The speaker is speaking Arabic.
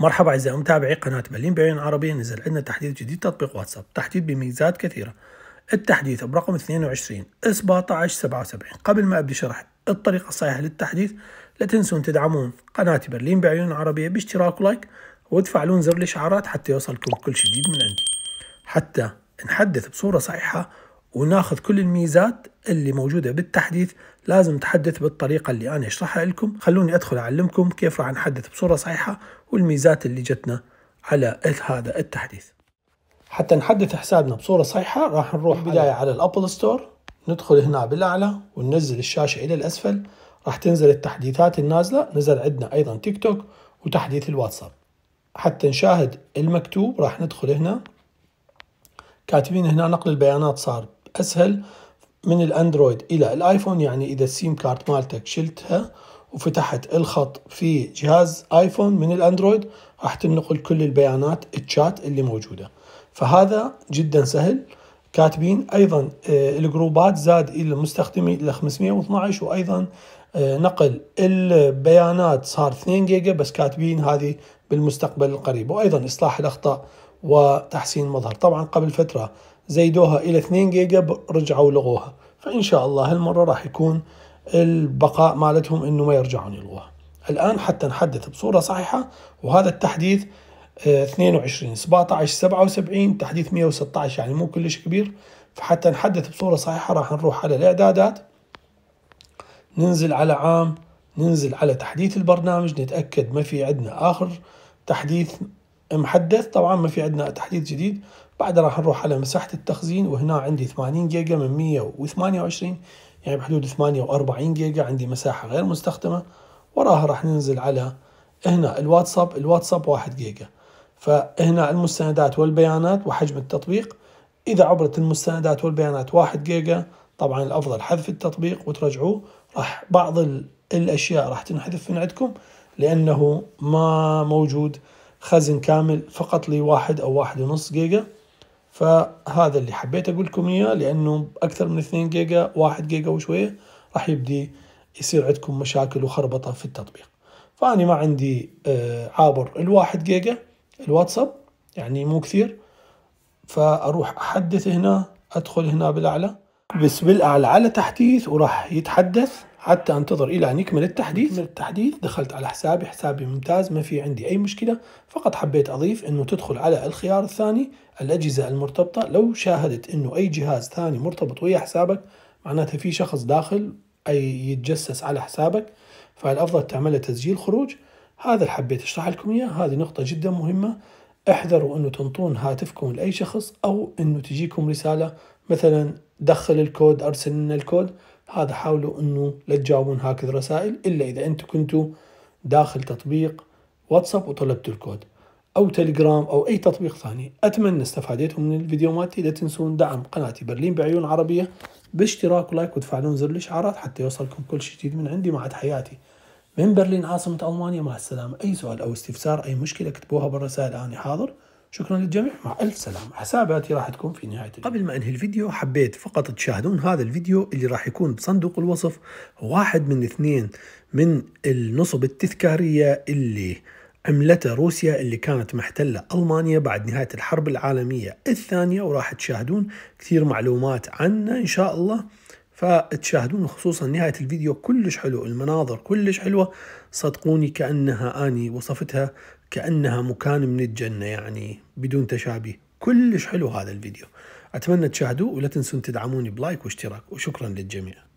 مرحبا أعزائي متابعي قناة برلين بعين عربية نزل عندنا تحديث جديد تطبيق واتساب تحديث بميزات كثيرة التحديث برقم 22 1777 قبل ما أبدي شرح الطريقة الصحيحة للتحديث لا تنسون تدعمون قناة برلين بعيون عربية باشتراك ولايك وتفعلون زر الإشعارات حتى يوصلكم كل جديد من عندي حتى نحدث بصورة صحيحة وناخذ كل الميزات اللي موجودة بالتحديث لازم تحدث بالطريقة اللي أنا أشرحها لكم خلوني أدخل أعلمكم كيف راح نحدث بصورة صحيحة والميزات اللي جتنا على هذا التحديث حتى نحدث حسابنا بصورة صحيحة راح نروح بداية على الأبل ستور ندخل هنا بالأعلى وننزل الشاشة إلى الأسفل راح تنزل التحديثات النازلة نزل عندنا أيضا تيك توك وتحديث الواتساب حتى نشاهد المكتوب راح ندخل هنا كاتبين هنا نقل البيانات صار اسهل من الاندرويد الى الايفون يعني اذا السيم كارت مالتك شلتها وفتحت الخط في جهاز ايفون من الاندرويد راح تنقل كل البيانات الشات اللي موجوده فهذا جدا سهل كاتبين ايضا آه، الجروبات زاد الى المستخدمين الى 512 وايضا آه، نقل البيانات صار 2 جيجا بس كاتبين هذه بالمستقبل القريب وايضا اصلاح الاخطاء وتحسين المظهر طبعا قبل فتره زيدوها الى 2 جيجا رجعوا لغوها فان شاء الله هالمره راح يكون البقاء مالتهم انه ما يرجعون يلغوها الان حتى نحدث بصوره صحيحه وهذا التحديث 22 17 77 تحديث 116 يعني مو كلش كبير فحتى نحدث بصوره صحيحه راح نروح على الاعدادات ننزل على عام ننزل على تحديث البرنامج نتاكد ما في عندنا اخر تحديث محدث طبعا ما في عندنا تحديث جديد بعدها راح نروح على مساحة التخزين وهنا عندي 80 جيجا من 128 يعني بحدود 48 جيجا عندي مساحة غير مستخدمة وراها راح ننزل على هنا الواتساب الواتساب 1 جيجا فهنا المستندات والبيانات وحجم التطبيق إذا عبرت المستندات والبيانات 1 جيجا طبعا الأفضل حذف التطبيق وترجعوه راح بعض الأشياء راح تنحذف من عندكم لأنه ما موجود خزن كامل فقط لواحد أو واحد ونص جيجا فهذا اللي حبيت أقول لكم إياه لأنه أكثر من 2 جيجا 1 جيجا وشوية راح يبدي يصير عندكم مشاكل وخربطة في التطبيق فاني ما عندي آه، عابر الواحد جيجا الواتساب يعني مو كثير فأروح أحدث هنا أدخل هنا بالأعلى بس بالأعلى على تحديث وراح يتحدث حتى انتظر الى ان يكمل التحديث من التحديث دخلت على حسابي حسابي ممتاز ما في عندي اي مشكله فقط حبيت اضيف انه تدخل على الخيار الثاني الاجهزه المرتبطه لو شاهدت انه اي جهاز ثاني مرتبط ويا حسابك معناته في شخص داخل اي يتجسس على حسابك فالافضل تعمل تسجيل خروج هذا اللي حبيت اشرح لكم اياه هذه نقطه جدا مهمه احذروا انه تنطون هاتفكم لاي شخص او انه تجيكم رساله مثلا دخل الكود ارسل لنا الكود هذا حاولوا انه لا تجاوبون هكذا رسائل الا اذا انتم كنتوا داخل تطبيق واتساب وطلبتوا الكود او تليجرام او اي تطبيق ثاني اتمنى استفاديتم من الفيديو مالتي لا تنسون دعم قناتي برلين بعيون عربيه باشتراك ولايك وتفعلون زر الاشعارات حتى يوصلكم كل شيء جديد من عندي مع حياتي من برلين عاصمة ألمانيا مع السلامة أي سؤال أو استفسار أي مشكلة اكتبوها بالرسائل أنا حاضر شكرا للجميع مع ألف سلامة حساباتي راح تكون في نهاية الفيديو قبل ما أنهي الفيديو حبيت فقط تشاهدون هذا الفيديو اللي راح يكون بصندوق الوصف واحد من اثنين من النصب التذكارية اللي عملتها روسيا اللي كانت محتلة ألمانيا بعد نهاية الحرب العالمية الثانية وراح تشاهدون كثير معلومات عنه إن شاء الله فتشاهدون خصوصا نهاية الفيديو كلش حلو المناظر كلش حلوة صدقوني كأنها أني وصفتها كأنها مكان من الجنة يعني بدون تشابه كلش حلو هذا الفيديو أتمنى تشاهدوه ولا تنسون تدعموني بلايك واشتراك وشكرا للجميع